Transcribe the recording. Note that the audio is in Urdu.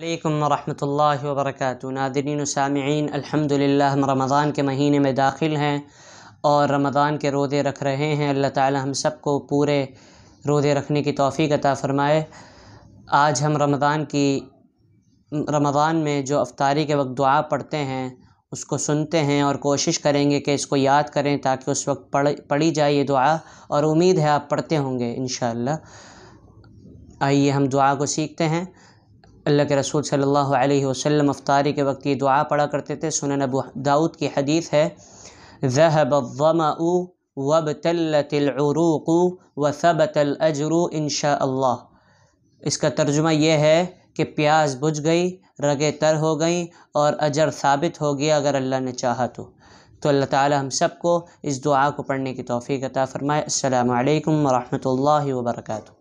علیکم ورحمۃ اللہ وبرکاتہ ناظرین سامعین الحمد للہ ہم رمضان کے مہینے میں داخل ہیں اور رمضان کے روزے رکھ رہے ہیں اللہ تعالی ہم سب کو پورے روزے رکھنے کی توفیق عطا فرمائے آج ہم رمضان کی رمضان میں جو افطاری کے وقت دعا پڑھتے ہیں اس کو سنتے ہیں اور کوشش کریں گے کہ اس کو یاد کریں تاکہ اس وقت پڑھ پڑھی جائے یہ دعا اور امید ہے آپ پڑھتے ہوں گے انشاءاللہ آئیے ہم دعا کو سیکھتے ہیں اللہ کے رسول صلی اللہ علیہ وسلم افطاری کے وقت یہ دعا پڑھا کرتے تھے سنن ابو داؤد کی حدیث ہے ذہب وم وابتلت العروق وثبت الاجر ان شاء اللہ اس کا ترجمہ یہ ہے کہ پیاز بجھ گئی رگے تر ہو گئیں اور اجر ثابت ہو گیا اگر اللہ نے چاہا تو تو اللہ تعالی ہم سب کو اس دعا کو پڑھنے کی توفیق عطا فرمائے السلام علیکم ورحمۃ اللہ وبرکاتہ